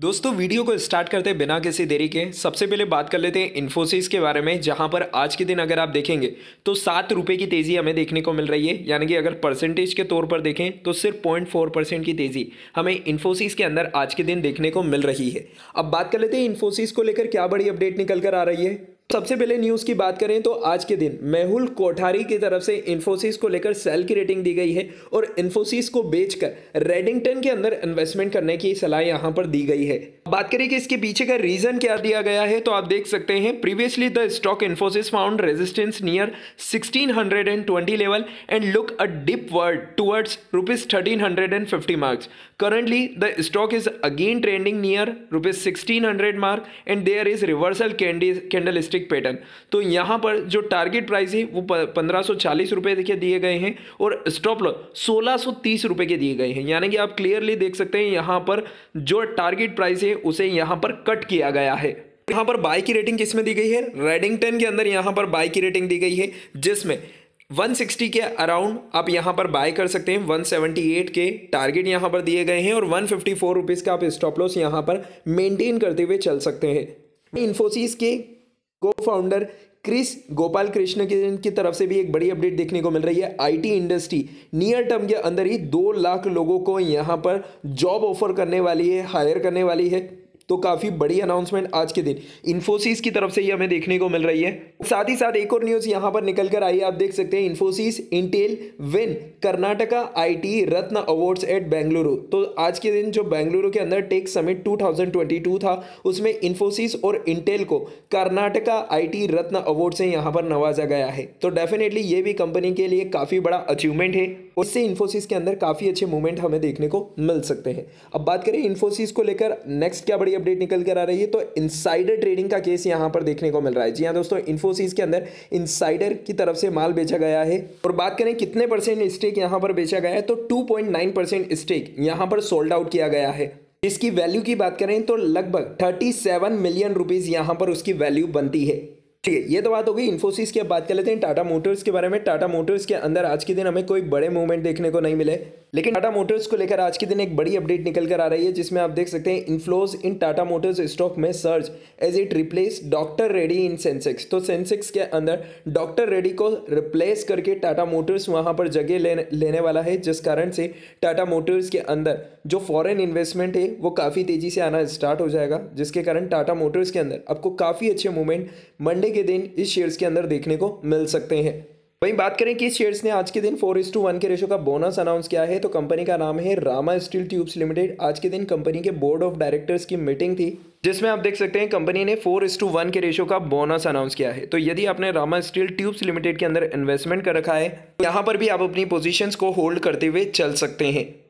दोस्तों वीडियो को स्टार्ट करते बिना किसी देरी के सबसे पहले बात कर लेते हैं इन्फोसिस के बारे में जहां पर आज के दिन अगर आप देखेंगे तो सात रुपये की तेज़ी हमें देखने को मिल रही है यानी कि अगर परसेंटेज के तौर पर देखें तो सिर्फ पॉइंट फोर परसेंट की तेज़ी हमें इन्फोसिस के अंदर आज के दिन देखने को मिल रही है अब बात कर लेते हैं इन्फोसिस को लेकर क्या बड़ी अपडेट निकल कर आ रही है सबसे पहले न्यूज़ की बात करें तो आज के दिन मेहुल कोठारी की तरफ से इन्फोसिस को लेकर सेल की रेटिंग दी गई है और इन्फोसिस को बेचकर रेडिंगटन के अंदर इन्वेस्टमेंट करने की सलाह यहाँ पर दी गई है बात करें कि इसके पीछे का रीजन क्या दिया गया है तो आप देख सकते हैं previously the stock Infosys found resistance near 1620 level and look a dip word towards rupees thirteen marks currently the stock is again trending near rupees mark and there is reversal candlestick pattern तो यहाँ पर जो target price है वो पंद्रह सौ चालीस के दिए गए हैं और स्टॉप लॉ सोलह सौ तीस के दिए गए हैं यानी कि आप क्लियरली देख सकते हैं यहाँ पर जो टारगेट प्राइस है उसे यहाँ पर कट किया गया है यहाँ पर बाइक की रेटिंग किसमें दी गई है रेडिंगटन के अंदर यहाँ पर बाइक की रेटिंग दी गई है जिसमें 160 के अराउंड आप यहां पर बाय कर सकते हैं 178 के टारगेट यहां पर दिए गए हैं और वन फिफ्टी का आप स्टॉप लॉस यहां पर मेंटेन करते हुए चल सकते हैं इन्फोसिस के को फाउंडर क्रिस गोपाल कृष्ण की, की तरफ से भी एक बड़ी अपडेट देखने को मिल रही है आईटी इंडस्ट्री नियर टर्म के अंदर ही दो लाख लोगों को यहां पर जॉब ऑफर करने वाली है हायर करने वाली है तो काफ़ी बड़ी अनाउंसमेंट आज के दिन इन्फोसिस की तरफ से ही हमें देखने को मिल रही है साथ ही साथ एक और न्यूज़ यहां पर निकल कर आई है आप देख सकते हैं Infosys Intel win Karnataka IT Ratna awards at Bengaluru तो आज के दिन जो बेंगलुरु के अंदर टेक समिट 2022 था उसमें इन्फोसिस और इंटेल को कर्नाटका आई रत्न अवार्ड से यहाँ पर नवाजा गया है तो डेफिनेटली ये भी कंपनी के लिए काफ़ी बड़ा अचीवमेंट है उससे इन्फोसिस के अंदर काफ़ी अच्छे मूवमेंट हमें देखने को मिल सकते हैं अब बात करें इन्फोसिस को लेकर नेक्स्ट क्या बड़ी अपडेट निकल कर आ रही है तो इनसाइडर ट्रेडिंग का केस यहाँ पर देखने को मिल रहा है जी हाँ दोस्तों इन्फोसिस के अंदर इनसाइडर की तरफ से माल बेचा गया है और बात करें कितने परसेंट स्टेक यहाँ पर बेचा गया है तो टू स्टेक यहाँ पर सोल्ड आउट किया गया है इसकी वैल्यू की बात करें तो लगभग 37 मिलियन रुपीस यहाँ पर उसकी वैल्यू बनती है ठीक है ये तो बात हो गई इन्फोसिस की बात कर लेते हैं टाटा मोटर्स के बारे में टाटा मोटर्स के अंदर आज के दिन हमें कोई बड़े मूवमेंट देखने को नहीं मिले लेकिन टाटा मोटर्स को लेकर आज के दिन एक बड़ी अपडेट निकल कर आ रही है जिसमें आप देख सकते हैं inflows in Tata motors stock में surge as it replace doctor Reddy in Sensex तो सेंसेक्स के अंदर डॉक्टर रेडी को रिप्लेस करके टाटा मोटर्स वहां पर जगह लेने लेने वाला है जिस कारण से टाटा मोटर्स के अंदर जो फॉरेन इन्वेस्टमेंट है वो काफ़ी तेज़ी से आना स्टार्ट हो जाएगा जिसके कारण टाटा मोटर्स के अंदर आपको काफ़ी अच्छे मूवमेंट मंडे के दिन इस शेयर्स के अंदर देखने को मिल सकते हैं वहीं बात करें कि शेयर्स ने आज के दिन फोर इस टू वन के रेशो का बोनस अनाउंस किया है तो कंपनी का नाम है रामा स्टील ट्यूब्स लिमिटेड आज के दिन कंपनी के बोर्ड ऑफ डायरेक्टर्स की मीटिंग थी जिसमें आप देख सकते हैं कंपनी ने फोर इस टू वन के रेशो का बोनस अनाउंस किया है तो यदि आपने रामा स्टील ट्यूब्स लिमिटेड के अंदर इन्वेस्टमेंट कर रखा है तो यहाँ पर भी आप अपनी पोजिशन को होल्ड करते हुए चल सकते हैं